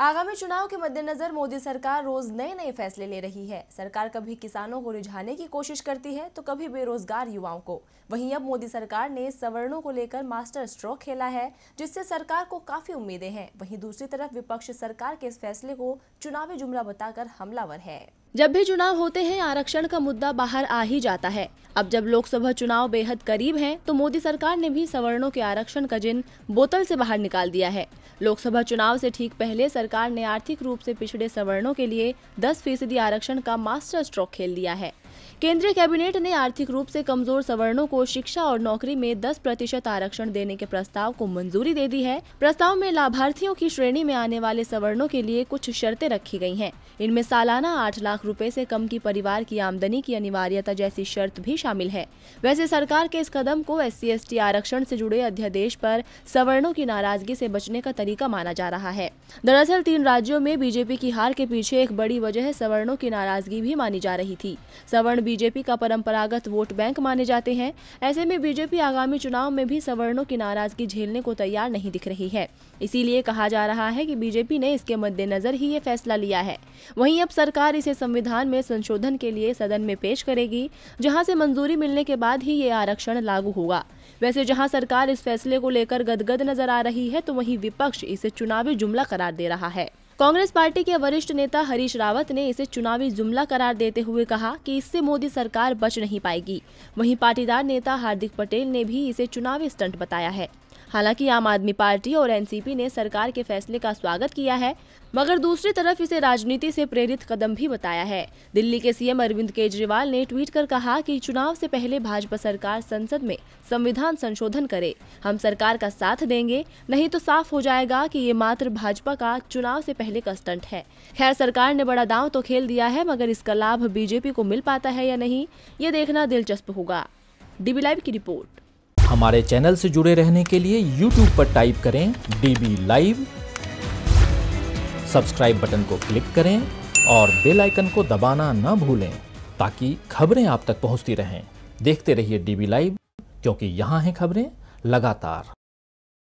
आगामी चुनाव के मद्देनजर मोदी सरकार रोज नए नए फैसले ले रही है सरकार कभी किसानों को रिझाने की कोशिश करती है तो कभी बेरोजगार युवाओं को वहीं अब मोदी सरकार ने सवर्णों को लेकर मास्टर स्ट्रोक खेला है जिससे सरकार को काफी उम्मीदें हैं वहीं दूसरी तरफ विपक्ष सरकार के इस फैसले को चुनावी जुमरा बताकर हमलावर है जब भी चुनाव होते हैं आरक्षण का मुद्दा बाहर आ ही जाता है अब जब लोकसभा चुनाव बेहद करीब हैं, तो मोदी सरकार ने भी सवर्णों के आरक्षण का जिन बोतल से बाहर निकाल दिया है लोकसभा चुनाव से ठीक पहले सरकार ने आर्थिक रूप से पिछड़े सवर्णों के लिए 10 फीसदी आरक्षण का मास्टर स्ट्रोक खेल दिया है केंद्रीय कैबिनेट ने आर्थिक रूप से कमजोर सवर्णों को शिक्षा और नौकरी में 10 प्रतिशत आरक्षण देने के प्रस्ताव को मंजूरी दे दी है प्रस्ताव में लाभार्थियों की श्रेणी में आने वाले सवर्णों के लिए कुछ शर्तें रखी गई हैं। इनमें सालाना आठ लाख रुपए से कम की परिवार की आमदनी की अनिवार्यता जैसी शर्त भी शामिल है वैसे सरकार के इस कदम को एस सी आरक्षण ऐसी जुड़े अध्यादेश आरोप सवर्णों की नाराजगी ऐसी बचने का तरीका माना जा रहा है दरअसल तीन राज्यों में बीजेपी की हार के पीछे एक बड़ी वजह सवर्णों की नाराजगी भी मानी जा रही थी सवर्ण बीजेपी का परंपरागत वोट बैंक माने जाते हैं ऐसे में बीजेपी आगामी चुनाव में भी सवर्णों की नाराजगी झेलने को तैयार नहीं दिख रही है इसीलिए कहा जा रहा है कि बीजेपी ने इसके मद्देनजर ही ये फैसला लिया है वहीं अब सरकार इसे संविधान में संशोधन के लिए सदन में पेश करेगी जहां से मंजूरी मिलने के बाद ही ये आरक्षण लागू होगा वैसे जहां सरकार इस फैसले को लेकर गदगद नजर आ रही है तो वहीं विपक्ष इसे चुनावी जुमला करार दे रहा है कांग्रेस पार्टी के वरिष्ठ नेता हरीश रावत ने इसे चुनावी जुमला करार देते हुए कहा कि इससे मोदी सरकार बच नहीं पाएगी वहीं पाटीदार नेता हार्दिक पटेल ने भी इसे चुनावी स्टंट बताया है हालांकि आम आदमी पार्टी और एनसीपी ने सरकार के फैसले का स्वागत किया है मगर दूसरी तरफ इसे राजनीति से प्रेरित कदम भी बताया है दिल्ली के सीएम अरविंद केजरीवाल ने ट्वीट कर कहा कि चुनाव से पहले भाजपा सरकार संसद में संविधान संशोधन करे हम सरकार का साथ देंगे नहीं तो साफ हो जाएगा कि ये मात्र भाजपा का चुनाव से पहले का स्टंट है खैर सरकार ने बड़ा दांव तो खेल दिया है मगर इसका लाभ बीजेपी को मिल पाता है या नहीं ये देखना दिलचस्प होगा डीबी लाइव की रिपोर्ट हमारे चैनल से जुड़े रहने के लिए YouTube पर टाइप करें डीबी लाइव सब्सक्राइब बटन को क्लिक करें और बेल आइकन को दबाना ना भूलें ताकि खबरें आप तक पहुंचती रहें देखते रहिए डीबी लाइव क्योंकि यहाँ हैं खबरें लगातार